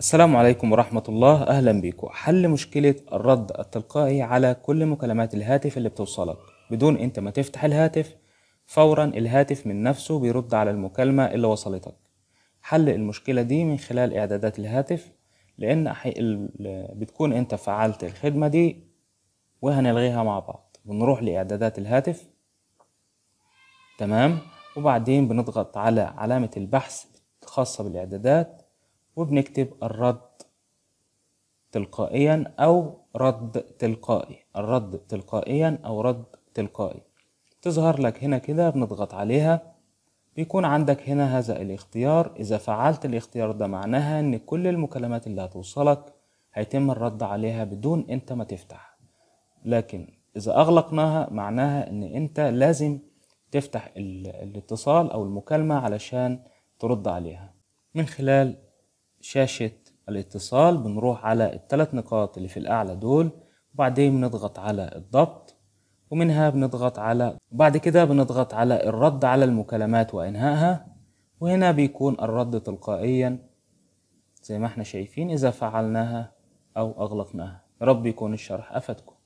السلام عليكم ورحمة الله أهلا بكم حل مشكلة الرد التلقائي على كل مكالمات الهاتف اللي بتوصلك بدون أنت ما تفتح الهاتف فورا الهاتف من نفسه بيرد على المكالمة اللي وصلتك حل المشكلة دي من خلال إعدادات الهاتف لأن بتكون أنت فعلت الخدمة دي وهنلغيها مع بعض بنروح لإعدادات الهاتف تمام وبعدين بنضغط على علامة البحث الخاصة بالإعدادات وبنكتب الرد تلقائيا أو رد تلقائي الرد تلقائيا أو رد تلقائي تظهر لك هنا كده بنضغط عليها بيكون عندك هنا هذا الاختيار إذا فعلت الاختيار ده معناها إن كل المكالمات اللي هتوصلك هيتم الرد عليها بدون أنت ما تفتح لكن إذا أغلقناها معناها إن أنت لازم تفتح الاتصال أو المكالمة علشان ترد عليها من خلال شاشة الاتصال بنروح على الثلاث نقاط اللي في الأعلى دول وبعدين بنضغط على الضبط ومنها بنضغط على بعد كده بنضغط على الرد على المكالمات وإنهائها وهنا بيكون الرد تلقائيا زي ما احنا شايفين إذا فعلناها أو أغلقناها رب يكون الشرح أفادكم